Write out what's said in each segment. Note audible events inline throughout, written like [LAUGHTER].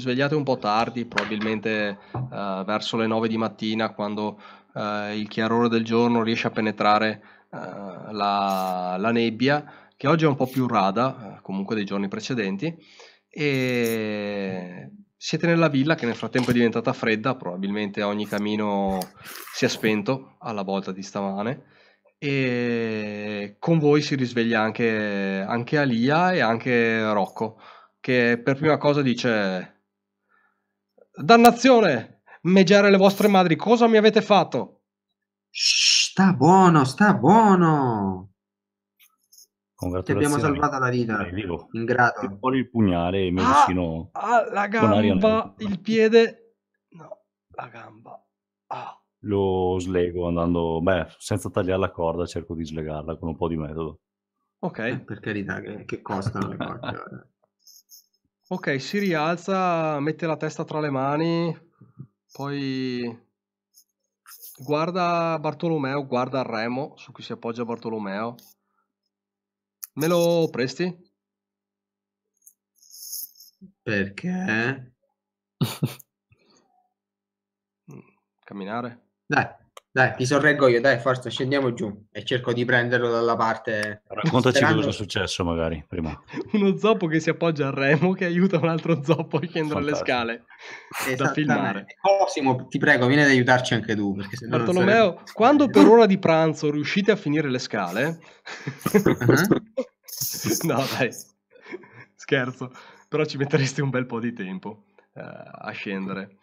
vi svegliate un po' tardi, probabilmente uh, verso le 9 di mattina, quando uh, il chiarore del giorno riesce a penetrare uh, la, la, nebbia, che oggi è un po' più rada, comunque dei giorni precedenti, e siete nella villa che nel frattempo è diventata fredda, probabilmente ogni camino si è spento alla volta di stamane e con voi si risveglia anche, anche Alia e anche Rocco che per prima cosa dice Dannazione! Meggiare le vostre madri, cosa mi avete fatto? Sta buono, sta buono! Ti abbiamo salvato la vita. Eh, Ingrato. Fuori il pugnale e mi avvicino. Ah, ah, la gamba, il piede. No, la gamba. Ah. Lo slego andando, beh, senza tagliare la corda, cerco di slegarla con un po' di metodo. Ok. Eh, per carità, che, che costano le corde. [LAUGHS] Ok, si rialza, mette la testa tra le mani, poi guarda Bartolomeo, guarda il remo su cui si appoggia Bartolomeo. Me lo presti? Perché? [LAUGHS] Camminare? Dai. Dai, ti sorreggo io, dai, forza, scendiamo giù e cerco di prenderlo dalla parte. Raccontaci sperando... cosa è successo, magari prima. [LAUGHS] Uno zoppo che si appoggia al remo che aiuta un altro zoppo a scendere le scale da filmare. Cosimo, ti prego, vieni ad aiutarci anche tu. Bartolomeo, sarebbe... quando per ora di pranzo riuscite a finire le scale, uh-huh. [LAUGHS] no, dai, scherzo, però ci metteresti un bel po' di tempo eh, a scendere.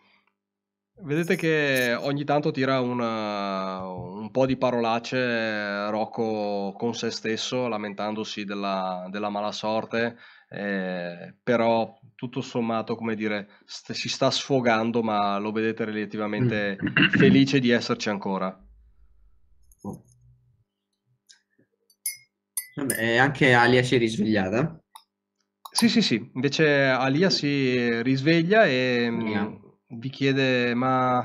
Vedete che ogni tanto tira una, un po' di parolacce Rocco con se stesso, lamentandosi della, della mala sorte, eh, però tutto sommato, come dire, st- si sta sfogando, ma lo vedete relativamente [CLEARS THROAT] felice di esserci ancora. Vabbè, anche Alia si è risvegliata. Sì, sì, sì, invece Alia si risveglia e... Yeah mm, vi chiede ma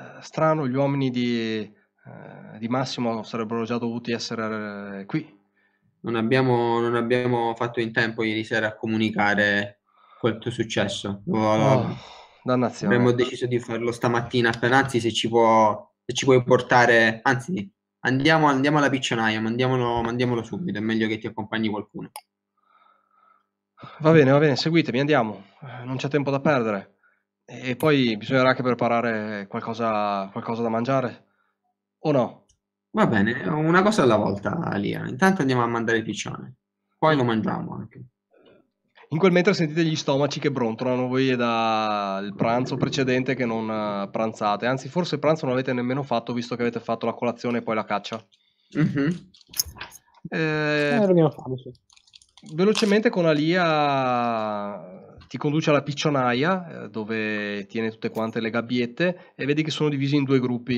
eh, eh, strano gli uomini di, eh, di, Massimo sarebbero già dovuti essere eh, qui. Non abbiamo, non abbiamo, fatto in tempo ieri sera a comunicare quanto è successo. Oh, dannazione. Abbiamo deciso di farlo stamattina appena, anzi se ci, può, se ci puoi portare, anzi andiamo, andiamo alla piccionaia, mandiamolo, mandiamolo subito, è meglio che ti accompagni qualcuno. Va bene, va bene, seguitemi, andiamo, non c'è tempo da perdere. E poi bisognerà anche preparare qualcosa, qualcosa da mangiare, o no? Va bene, una cosa alla volta, Lia. Intanto andiamo a mandare il piccione, poi lo mangiamo anche. In quel mentre sentite gli stomaci che brontolano, voi dal pranzo precedente che non eh, pranzate, anzi forse il pranzo non avete nemmeno fatto visto che avete fatto la colazione e poi la caccia. Mhm. Eh, Eh, abbiamo fame, sì velocemente con Alia ti conduce alla piccionaia eh, dove tiene tutte quante le gabbiette e vedi che sono divisi in due gruppi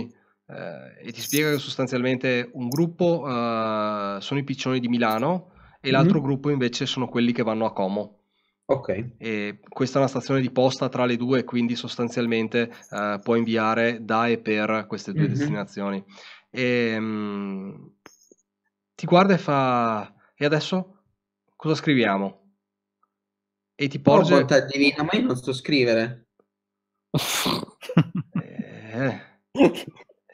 eh, e ti spiega che sostanzialmente un gruppo eh, sono i piccioni di Milano e mm-hmm. l'altro gruppo invece sono quelli che vanno a Como. Ok. E questa è una stazione di posta tra le due, quindi sostanzialmente eh, puoi inviare da e per queste due mm-hmm. destinazioni. E, ehm, mh, ti guarda e fa... E adesso? cosa scriviamo? E ti porge... Oh, divina, ma io non so scrivere. eh, [LAUGHS]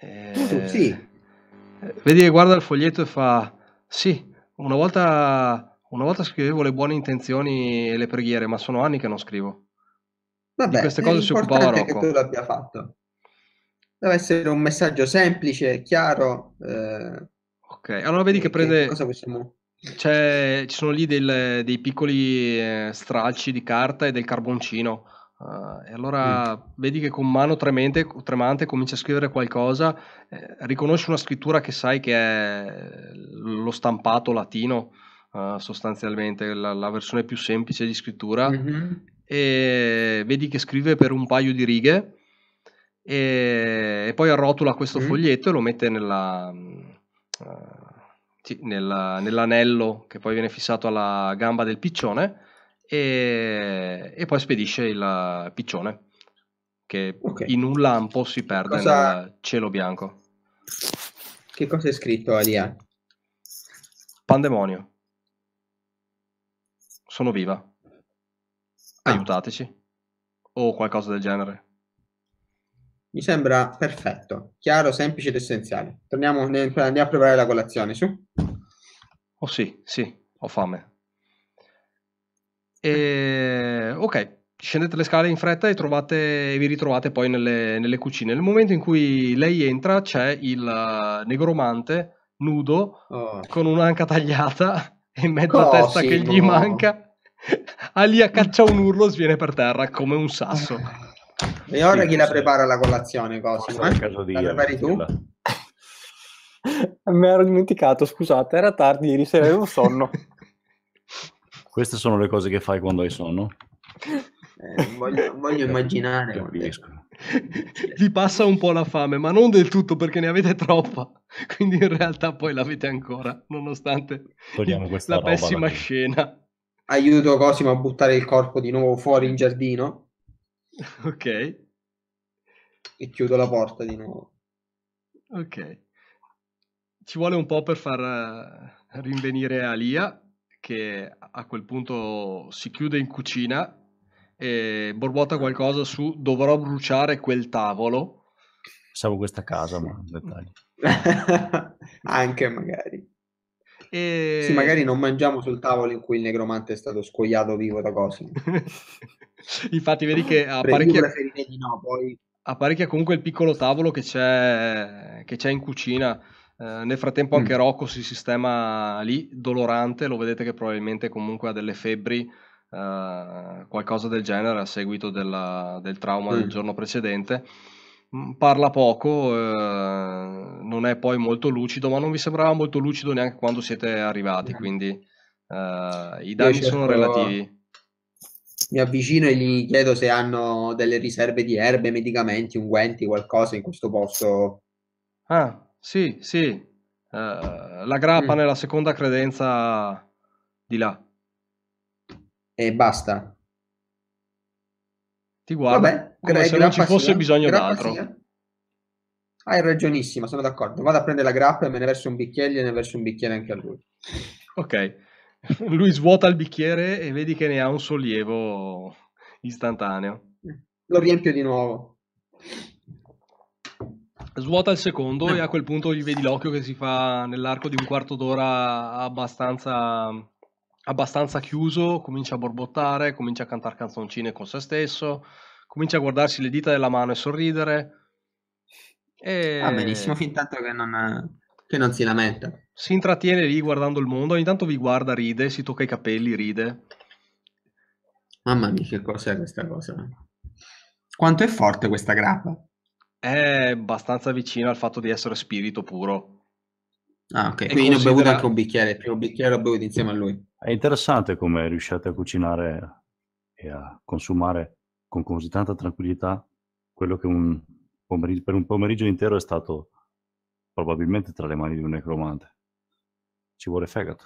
eh, sì. Eh, vedi che guarda il foglietto e fa... Sì, una volta, una volta scrivevo le buone intenzioni e le preghiere, ma sono anni che non scrivo. Vabbè, Di queste cose si occupava Rocco. che tu l'abbia fatto. Deve essere un messaggio semplice, chiaro. Eh... Ok, allora vedi che prende... Cosa possiamo c'è, ci sono lì del, dei piccoli eh, stralci di carta e del carboncino. Uh, e allora mm. vedi che con mano tremente, tremante comincia a scrivere qualcosa, eh, riconosci una scrittura che sai che è lo stampato latino, uh, sostanzialmente la, la, versione più semplice di scrittura, mm-hmm. e vedi che scrive per un paio di righe e, e poi arrotola questo mm. foglietto e lo mette nella... Uh, sì, nella, nell'anello che poi viene fissato alla gamba del piccione e, e poi spedisce il piccione che okay. in un lampo si perde cosa... nel cielo bianco. Che cosa è scritto Alia? Pandemonio. Sono viva. Ah. Aiutateci. O qualcosa del genere. Mi sembra perfetto, chiaro, semplice ed essenziale. Torniamo, andiamo a preparare la colazione, su? Oh sì, sì, ho fame. E, ok, scendete le scale in fretta e, trovate, e vi ritrovate poi nelle, nelle, cucine. Nel momento in cui lei entra c'è il eh, negromante nudo oh. con un'anca tagliata e mezza Cosimo. testa che gli manca. [LAUGHS] Alia caccia un urlo, sviene per terra come un sasso. Ah. E ora sì, chi la prepara la colazione, Cosimo? Eh? Caso di La prepari tu? Mi ero dimenticato, scusate, era tardi, ieri sera avevo sonno. [LAUGHS] Queste sono le cose che fai quando hai sonno? Eh, voglio, voglio immaginare. Vi passa un po' la fame, ma non del tutto perché ne avete troppa. [LAUGHS] Quindi in realtà poi l'avete ancora, nonostante la pessima scena. Aiuto Cosimo a buttare il corpo di nuovo fuori in giardino. [LAUGHS] Ok. E chiudo la porta di nuovo. Ok. Ci vuole un po' per far eh, rinvenire Alia, che a quel punto si chiude in cucina e borbotta ah. qualcosa su dovrò bruciare quel tavolo. Pensavo questa casa, ma [LAUGHS] dettagli. Anche magari. E... Sì, magari non mangiamo sul tavolo in cui il negromante è stato scoiato vivo da Cosimo. [LAUGHS] Infatti, vedi che ha parecchia... No, poi... parecchia... comunque il piccolo tavolo che c'è, che c'è in cucina. Eh, nel frattempo mm. anche mm. Rocco si sistema lì, dolorante, lo vedete che probabilmente comunque ha delle febbri, eh, qualcosa del genere a seguito della, del trauma mm. del giorno precedente Mm, parla poco, eh, non è poi molto lucido, ma non vi sembrava molto lucido neanche quando siete arrivati, mm. quindi eh, i danni sono relativi. Mi avvicino e gli chiedo se hanno delle riserve di erbe, medicamenti, unguenti, qualcosa in questo posto. Ah, sì, sì. Eh, la grappa mm. nella seconda credenza di là. E basta. Ti guarda. Vabbè come se non ci fosse bisogno d'altro. Passia. Hai ragionissima, sono d'accordo. Vado a prendere la grappa e me ne verso un bicchiere e ne verso un bicchiere anche a lui. Ok. [LAUGHS] Lui svuota il bicchiere e vedi che ne ha un sollievo istantaneo. Mm. Lo riempio di nuovo. Svuota il secondo mm. e a quel punto gli vedi l'occhio che si fa nell'arco di un quarto d'ora abbastanza, abbastanza chiuso, comincia a borbottare, comincia a cantare canzoncine con se stesso comincia a guardarsi le dita della mano e sorridere. E... Va benissimo, fin tanto che non, che non si lamenta. Si intrattiene lì guardando il mondo, ogni tanto vi guarda, ride, si tocca i capelli, ride. Mamma mia, che cos'è questa cosa? Quanto è forte questa grappa? È abbastanza vicina al fatto di essere spirito puro. Ah, ok. E Quindi considera... ho bevuto anche un bicchiere. Il primo bicchiere ho bevuto insieme a lui. È interessante come riusciate a cucinare e a consumare con così tanta tranquillità quello che un pomeriggio, per un pomeriggio intero è stato probabilmente tra le mani di un necromante. Ci vuole fegato.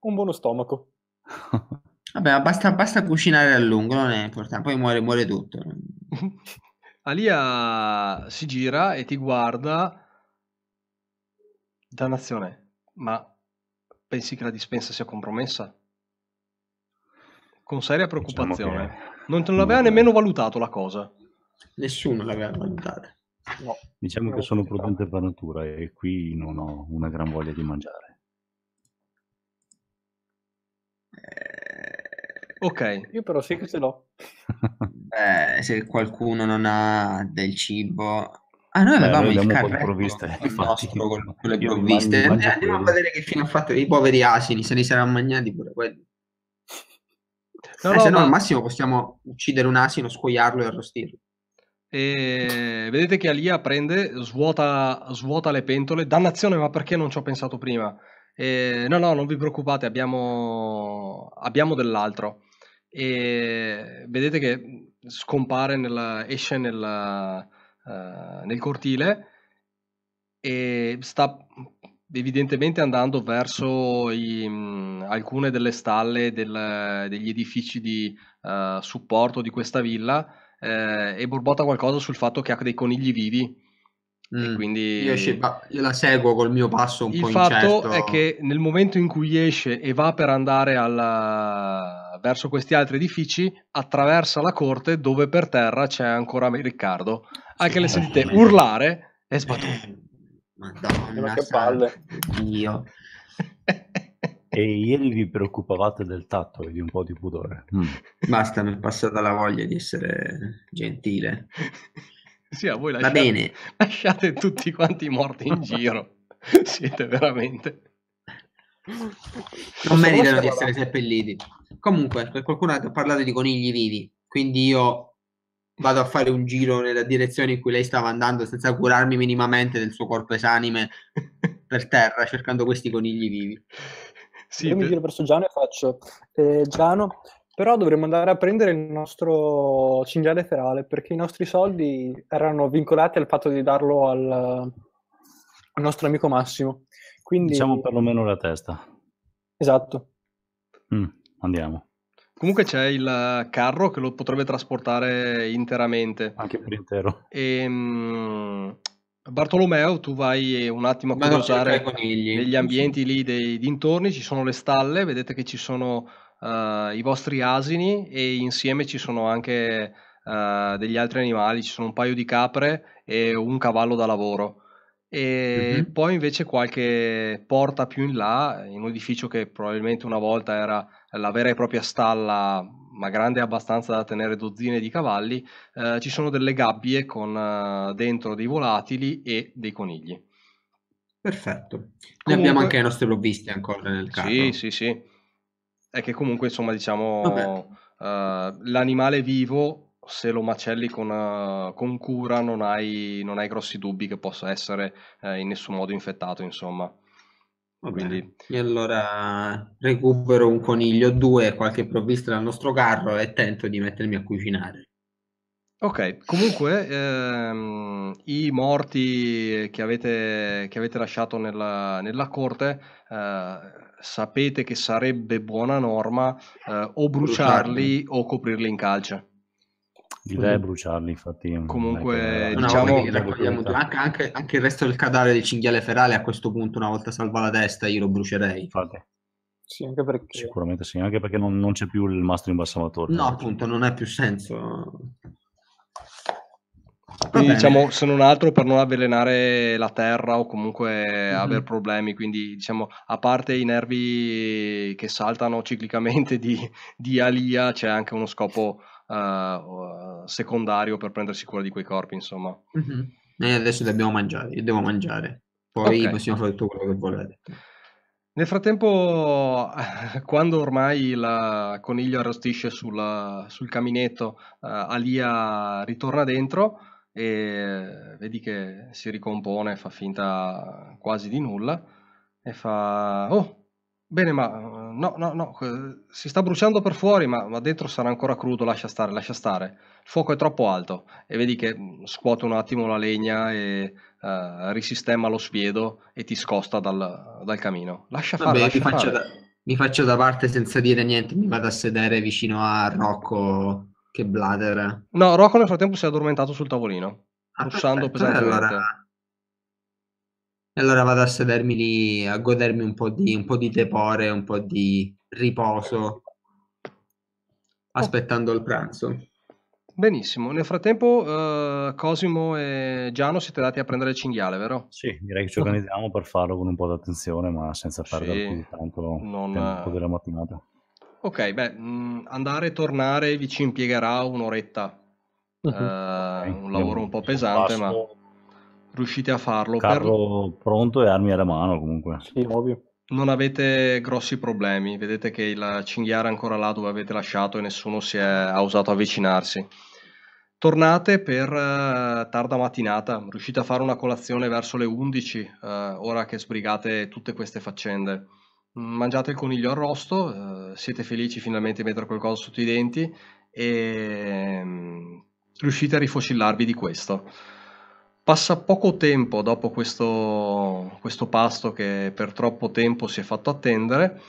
Un buono stomaco. [LAUGHS] Vabbè, basta, basta, cucinare a lungo, non è importante, poi muore, muore tutto. [LAUGHS] Alia si gira e ti guarda. Dannazione, ma pensi che la dispensa sia compromessa? Con seria diciamo preoccupazione. Diciamo non, te l'aveva nemmeno valutato la cosa. Nessuno l'aveva valutata. No. Diciamo che sono prudente per natura e qui non ho una gran voglia di mangiare. Eh... Ok. Io però sì che ce l'ho. Beh, [LAUGHS] se qualcuno non ha del cibo... Ah, noi Beh, avevamo il provviste, nostro, con le provviste. Eh, andiamo a vedere che fine ha fatto i poveri asini, se li saranno mangiati pure quelli. No, eh, se no, ma... al massimo possiamo uccidere un asino, scoiarlo e arrostirlo. E vedete che Alia prende, svuota, svuota le pentole. Dannazione, ma perché non ci ho pensato prima? E... no, no, non vi preoccupate, abbiamo, abbiamo dell'altro. E vedete che scompare, nella... esce nella... Uh, eh, nel cortile e sta evidentemente andando verso i, mh, alcune delle stalle del, degli edifici di uh, supporto di questa villa eh, e borbotta qualcosa sul fatto che ha dei conigli vivi. Mm. Quindi io, esce, io, la seguo col mio passo un il po' incerto. Il fatto è che nel momento in cui esce e va per andare alla... verso questi altri edifici, attraversa la corte dove per terra c'è ancora Riccardo, anche sì, le sentite urlare e sbattuto. [LAUGHS] Madonna, che palle. Dio. E ieri vi preoccupavate del tatto e di un po' di pudore. Mm. Basta, mi è passata la voglia di essere gentile. Sì, a voi lasciate, Va bene. lasciate tutti quanti morti in giro. Siete veramente... Non meritano di essere seppelliti. Comunque, qualcuno ha parlato di conigli vivi, quindi io vado a fare un giro nella direzione in cui lei stava andando senza curarmi minimamente del suo corpo esanime per terra cercando questi conigli vivi. Sì, Io mi giro verso Giano e faccio eh, Giano, però dovremmo andare a prendere il nostro cinghiale ferale perché i nostri soldi erano vincolati al fatto di darlo al, al nostro amico Massimo. Quindi... Diciamo perlomeno la testa. Esatto. Mm, andiamo. Comunque c'è il carro che lo potrebbe trasportare interamente. Anche per intero. E, um, Bartolomeo, tu vai un attimo a curiosare negli ambienti lì dei dintorni, ci sono le stalle, vedete che ci sono uh, i vostri asini e insieme ci sono anche uh, degli altri animali, ci sono un paio di capre e un cavallo da lavoro. E uh-huh. poi invece qualche porta più in là, in un edificio che probabilmente una volta era la vera e propria stalla, ma grande abbastanza da tenere dozzine di cavalli, eh, ci sono delle gabbie con eh, dentro dei volatili e dei conigli. Perfetto. Comunque... Ne abbiamo anche le nostre provvisti ancora nel caso. Sì, sì, sì. È che comunque, insomma, diciamo, eh, l'animale vivo, se lo macelli con, eh, con cura, non hai, non hai, grossi dubbi che possa essere eh, in nessun modo infettato, insomma. Va oh, bene. Quindi... allora recupero un coniglio o due, qualche provvista dal nostro carro e tento di mettermi a cucinare. Ok, comunque ehm, i morti che avete, che avete lasciato nella, nella corte eh, sapete che sarebbe buona norma eh, o bruciarli, bruciarli o coprirli in calce. L'idea è bruciarli, infatti. Comunque, no, diciamo raccogliamo anche, anche, anche, il resto del cadavere del cinghiale ferale a questo punto, una volta salva la testa, io lo brucierei. Infatti. Sì, anche perché... Sicuramente sì, anche perché non, non c'è più il mastro imbalsamatore. No, appunto, non ha più senso. Quindi, diciamo, se non altro per non avvelenare la terra o comunque mm-hmm. avere problemi, quindi diciamo, a parte i nervi che saltano ciclicamente di, di Alia, c'è anche uno scopo uh, secondario per prendersi cura di quei corpi, insomma. Mm-hmm. Noi eh, adesso dobbiamo mangiare, io devo mangiare, poi okay. possiamo fare tutto quello che volete. Nel frattempo, [LAUGHS] quando ormai il coniglio arrostisce sul, sul caminetto, uh, Alia ritorna dentro e vedi che si ricompone, fa finta quasi di nulla e fa: Oh, bene, ma no, no, no, eh, si sta bruciando per fuori, ma, ma, dentro sarà ancora crudo, lascia stare, lascia stare. Il fuoco è troppo alto e vedi che mm, scuote un attimo la legna e uh, risistema lo spiedo e ti scosta dal, dal camino. Lascia fare, Vabbè, lascia mi, faccio fare. Da, mi faccio da parte senza dire niente, mi vado a sedere vicino a Rocco che blader. No, Rocco nel frattempo si è addormentato sul tavolino, ah, russando pesantemente. Allora e allora vado a sedermi lì a godermi un po' di, un po di tepore, un po' di riposo, oh. aspettando il pranzo. Benissimo, nel frattempo eh, Cosimo e Giano siete andati a prendere il cinghiale, vero? Sì, direi che ci organizziamo per farlo con un po' di attenzione, ma senza perdere sì, così tanto non... tempo eh, della mattinata. Ok, beh, mm, andare e tornare vi ci impiegherà un'oretta, uh-huh. eh, okay. un lavoro un po' diciamo pesante, un passo, riuscite a farlo. Carro per... pronto e armi alla mano comunque. Sì, ovvio. Non avete grossi problemi, vedete che il cinghiara è ancora là dove avete lasciato e nessuno si è, ha osato avvicinarsi. Tornate per eh, tarda mattinata, riuscite a fare una colazione verso le 11, eh, ora che sbrigate tutte queste faccende. Mangiate il coniglio arrosto, eh, siete felici finalmente di mettere qualcosa sotto i denti e mm, riuscite a rifocillarvi di questo. Passa poco tempo dopo questo, questo pasto che per troppo tempo si è fatto attendere,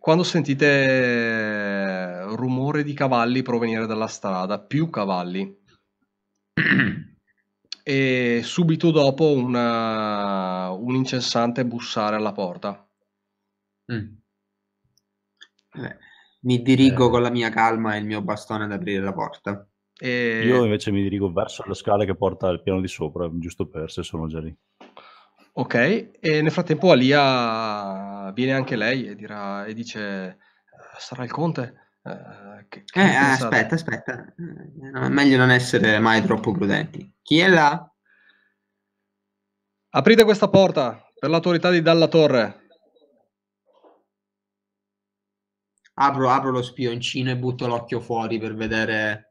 quando sentite eh, rumore di cavalli provenire dalla strada, più cavalli. [CLEARS THROAT] e subito dopo una, un incessante bussare alla porta. Mm. mi dirigo eh. con la mia calma e il mio bastone ad aprire la porta. E... Io invece mi dirigo verso la scala che porta al piano di sopra, giusto per se sono già lì. Ok, e nel frattempo Alia viene anche lei e, dirà, e dice, eh, sarà il conte? Eh, che, che eh aspetta, aspetta, eh, no, è meglio non essere mai troppo prudenti. Chi è là? Aprite questa porta per l'autorità di Dalla Torre. Apro, apro lo spioncino e butto l'occhio fuori per vedere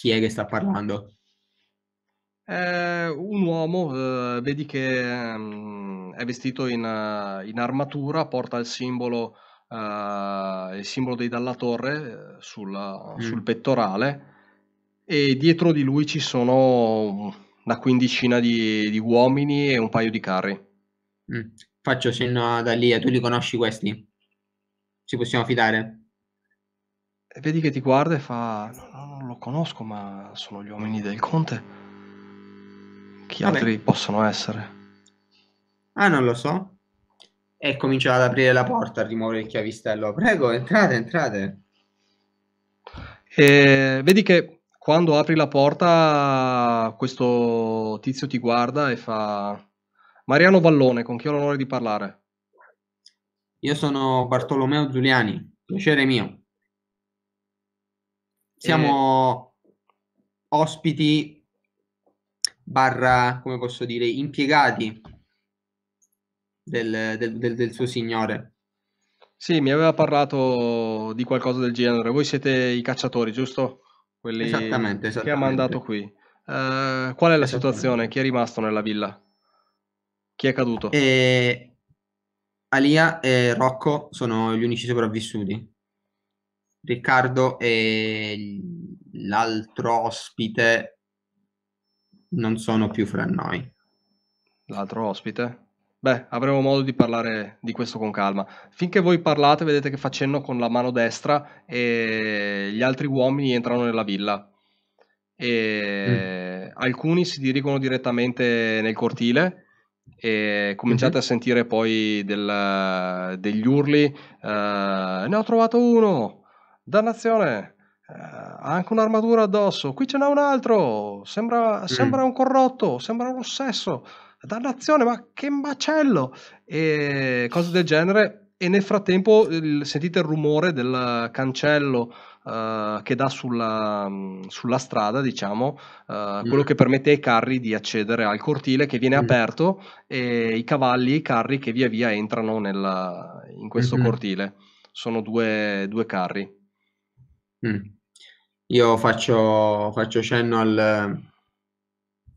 chi è che sta parlando? È eh, un uomo, eh, vedi che um, è vestito in, eh, in, armatura, porta il simbolo, uh, il simbolo dei Dalla Torre sulla, mm. sul pettorale e dietro di lui ci sono una quindicina di, di uomini e un paio di carri. Mm. Faccio cenno ad Alia, tu li conosci questi? Ci possiamo fidare? vedi che ti guarda e fa... No, no, no lo conosco, ma sono gli uomini del conte. Chi Vabbè. altri possono essere? Ah, non lo so. E comincia ad aprire la porta, a rimuovere il chiavistello. Prego, entrate, entrate. E vedi che quando apri la porta, questo tizio ti guarda e fa: Mariano Vallone, con chi ho l'onore di parlare? Io sono Bartolomeo Giuliani, piacere mio. Siamo eh... ospiti, barra, come posso dire, impiegati del, del, del, del suo signore. Sì, mi aveva parlato di qualcosa del genere. Voi siete i cacciatori, giusto? Quelli esattamente, esattamente. che ha mandato qui. Uh, qual è la situazione? Chi è rimasto nella villa? Chi è caduto? E... Eh, Alia e Rocco sono gli unici sopravvissuti. Riccardo e l'altro ospite non sono più fra noi. L'altro ospite? Beh, avremo modo di parlare di questo con calma. Finché voi parlate, vedete che fa cenno con la mano destra e gli altri uomini entrano nella villa. E mm. alcuni si dirigono direttamente nel cortile e cominciate mm-hmm. a sentire poi del, degli urli. Uh, ne ho trovato uno! Dannazione! Eh, ha uh, anche un'armatura addosso. Qui ce n'ha un altro. Sembra, mm. sembra un corrotto, sembra un ossesso. Dannazione, ma che macello! E cose del genere. E nel frattempo il, sentite il rumore del cancello uh, che dà sulla, mm, sulla strada, diciamo, uh, mm. quello che permette ai carri di accedere al cortile che viene mm. aperto e i cavalli e i carri che via via entrano nella, in questo mm-hmm. cortile. Sono due, due carri. Mh. Mm. Io faccio faccio cenno al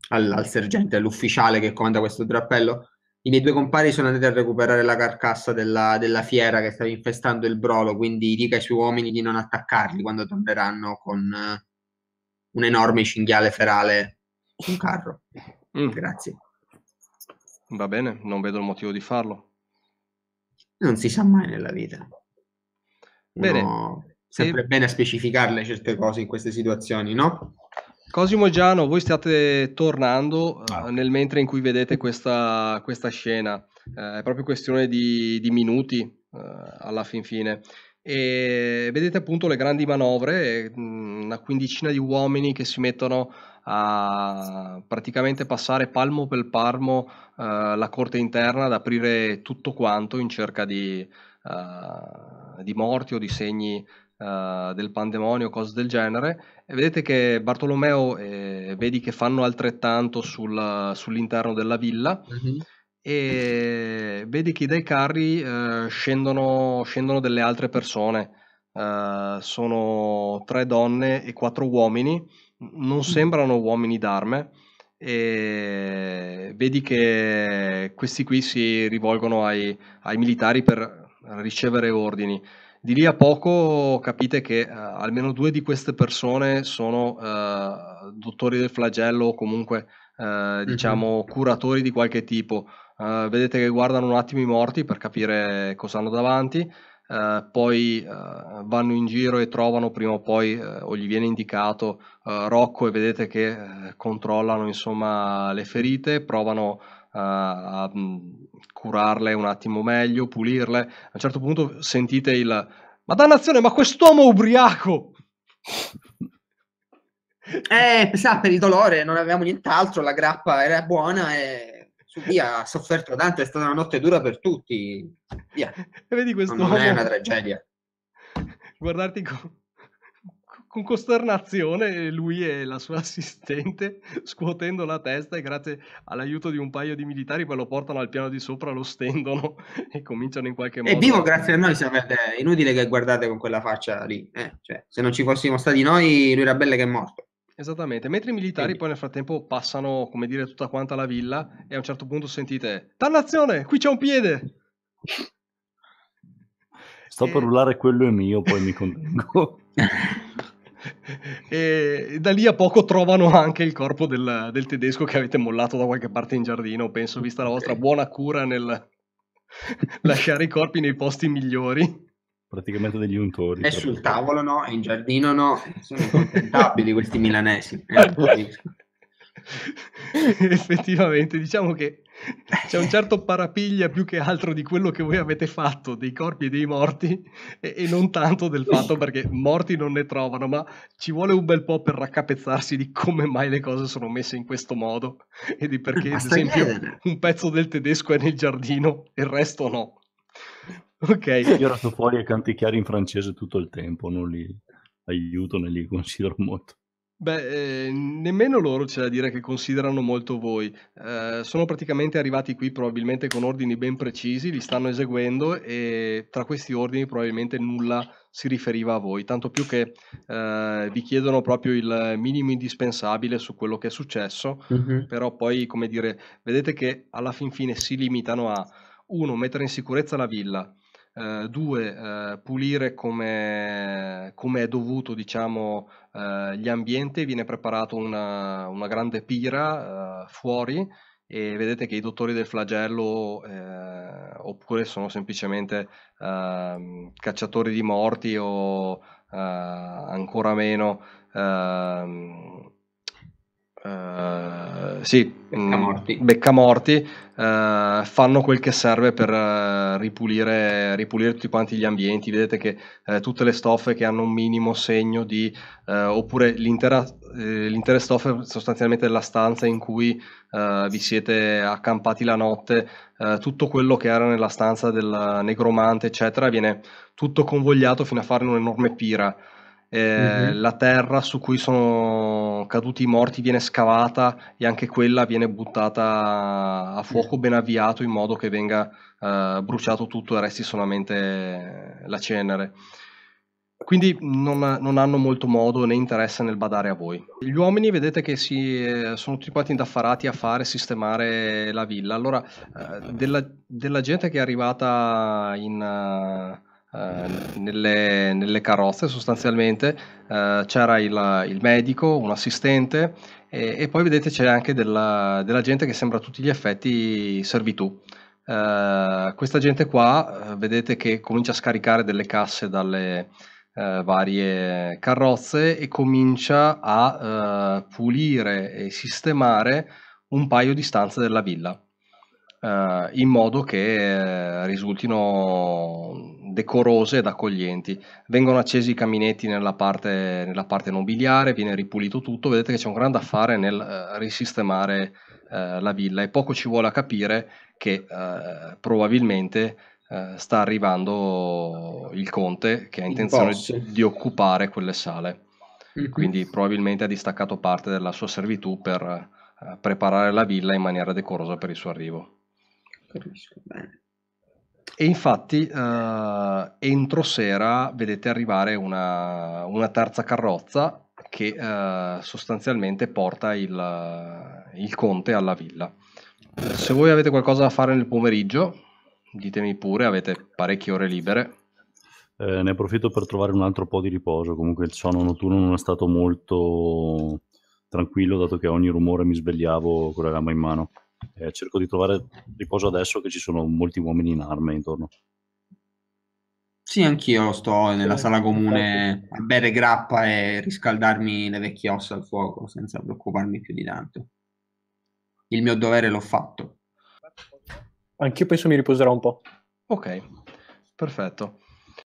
al al sergente, all'ufficiale che comanda questo drappello. I miei due compari sono andati a recuperare la carcassa della della fiera che stava infestando il brolo, quindi dica ai suoi uomini di non attaccarli quando torneranno con eh, un enorme cinghiale ferale su un carro. Mh. Mm. Grazie. Va bene, non vedo il motivo di farlo. Non si sa mai nella vita. Bene. Uno Sempre sì. bene specificarle certe cose in queste situazioni, no? Cosimo Giano, voi state tornando ah. Eh, nel mentre in cui vedete questa, questa scena, eh, è proprio questione di, di minuti eh, alla fin fine, e vedete appunto le grandi manovre, mm, una quindicina di uomini che si mettono a praticamente passare palmo per palmo eh, la corte interna, ad aprire tutto quanto in cerca di, eh, di morti o di segni uh, del pandemonio, cose del genere, e vedete che Bartolomeo eh, vedi che fanno altrettanto sul, sull'interno della villa. Mm-hmm e vedi che dai carri eh, scendono, scendono, delle altre persone. Eh, sono tre donne e quattro uomini, non mm. sembrano uomini d'arme. E vedi che questi qui si rivolgono ai, ai militari per ricevere ordini. Di lì a poco capite che eh, almeno due di queste persone sono eh, dottori del flagello o comunque eh, mhm. diciamo mm-hmm. curatori di qualche tipo. Eh, vedete che guardano un attimo i morti per capire cosa hanno davanti, eh, poi eh, vanno in giro e trovano prima o poi, o gli viene indicato, Rocco e vedete che controllano insomma le ferite, provano a mm, curarle un attimo meglio, pulirle. A un certo punto sentite il Ma dannazione, ma quest'uomo ubriaco! [LAUGHS] Eh, sa, per il dolore non avevamo nient'altro, la grappa era buona e su via ha sofferto tanto, è stata una notte dura per tutti. Via. E [LAUGHS] vedi questo. Non è una tragedia. [LAUGHS] Guardarti con con costernazione lui e la sua [LAUGHS] assistente scuotendo la testa e grazie all'aiuto di un paio di militari poi lo portano al piano di sopra, lo stendono [LAUGHS] e cominciano in qualche modo. È vivo grazie a noi, sapete, è inutile che guardate con quella faccia lì, eh, cioè, se non ci fossimo stati noi lui era bello che è morto. Esattamente, mentre i militari Quindi. poi nel frattempo passano, come dire, tutta quanta la villa e a un certo punto sentite, dannazione, qui c'è un piede! Sto e... per eh. urlare quello è mio, poi mi contengo. [LAUGHS] e da lì a poco trovano anche il corpo del, del, tedesco che avete mollato da qualche parte in giardino, penso, vista la vostra buona cura nel [LAUGHS] lasciare i corpi nei posti migliori. Praticamente degli untori. È sul tavolo no, è in giardino no, sono [LAUGHS] contentabili questi milanesi. Eh, [LAUGHS] Effettivamente, diciamo che c'è un certo parapiglia più che altro di quello che voi avete fatto dei corpi e dei morti e, e non tanto del fatto perché morti non ne trovano, ma ci vuole un bel po' per raccapezzarsi di come mai le cose sono messe in questo modo e di perché, Basta ad esempio, chiedere. un pezzo del tedesco è nel giardino e il resto no. Ok. Io resto fuori a canticchiare in francese tutto il tempo, non li aiuto, non li considero molto. Beh, eh, nemmeno loro c'è da dire che considerano molto voi. Eh, sono praticamente arrivati qui probabilmente con ordini ben precisi, li stanno eseguendo e tra questi ordini probabilmente nulla si riferiva a voi, tanto più che eh, vi chiedono proprio il minimo indispensabile su quello che è successo, uh-huh. però poi, come dire, vedete che alla fin fine si limitano a uno, mettere in sicurezza la villa, Uh, due, uh, pulire come, come, è dovuto diciamo, uh, gli ambienti, viene preparata una, una, grande pira fuori e vedete che i dottori del flagello oppure sono semplicemente ehm, cacciatori di morti o ancora meno ehm, sì, Beccamorti, mm, beccamorti eh, fanno quel che serve per eh, ripulire, ripulire, tutti quanti gli ambienti. Vedete che eh, tutte le stoffe che hanno un minimo segno di... Eh, oppure l'intera, eh, l'intera stoffa sostanzialmente della stanza in cui eh, vi siete accampati la notte, tutto quello che era nella stanza del negromante, eccetera, viene tutto convogliato fino a fare un'enorme pira eh, mm-hmm. la terra su cui sono caduti i morti viene scavata e anche quella viene buttata a fuoco ben avviato in modo che venga eh, bruciato tutto e resti solamente eh, la cenere. Quindi non, non, hanno molto modo né interesse nel badare a voi. Gli uomini vedete che si, eh, sono tutti quanti indaffarati a fare sistemare la villa. Allora, eh, della, della, gente che è arrivata in... Uh, Ehm, nelle, nelle, carrozze sostanzialmente eh, c'era il, il, medico, un assistente e, e poi vedete c'è anche della, della, gente che sembra a tutti gli effetti servitù. Eh, questa gente qua eh, vedete che comincia a scaricare delle casse dalle eh, varie carrozze e comincia a eh, pulire e sistemare un paio di stanze della villa eh, in modo che eh, risultino decorose ed accoglienti. Vengono accesi i caminetti nella parte, nella parte nobiliare, viene ripulito tutto, vedete che c'è un grande affare nel eh, risistemare eh, la villa e poco ci vuole a capire che eh, probabilmente eh, sta arrivando il conte che ha intenzione di, di occupare quelle sale. Mhm. Quindi probabilmente ha distaccato parte della sua servitù per eh, preparare la villa in maniera decorosa per il suo arrivo. Capisco bene. E infatti eh, entro sera vedete arrivare una, una terza carrozza che eh, sostanzialmente porta il, il, conte alla villa. Se voi avete qualcosa da fare nel pomeriggio, ditemi pure, avete parecchie ore libere. Eh, ne approfitto per trovare un altro po' di riposo, comunque il sonno notturno non è stato molto tranquillo dato che ogni rumore mi svegliavo con la gamba in mano eh, cerco di trovare riposo adesso che ci sono molti uomini in arme intorno. Sì, anch'io sto nella sala comune a bere grappa e riscaldarmi le vecchie ossa al fuoco senza preoccuparmi più di tanto. Il mio dovere l'ho fatto. Anch'io penso mi riposerò un po'. Ok, perfetto.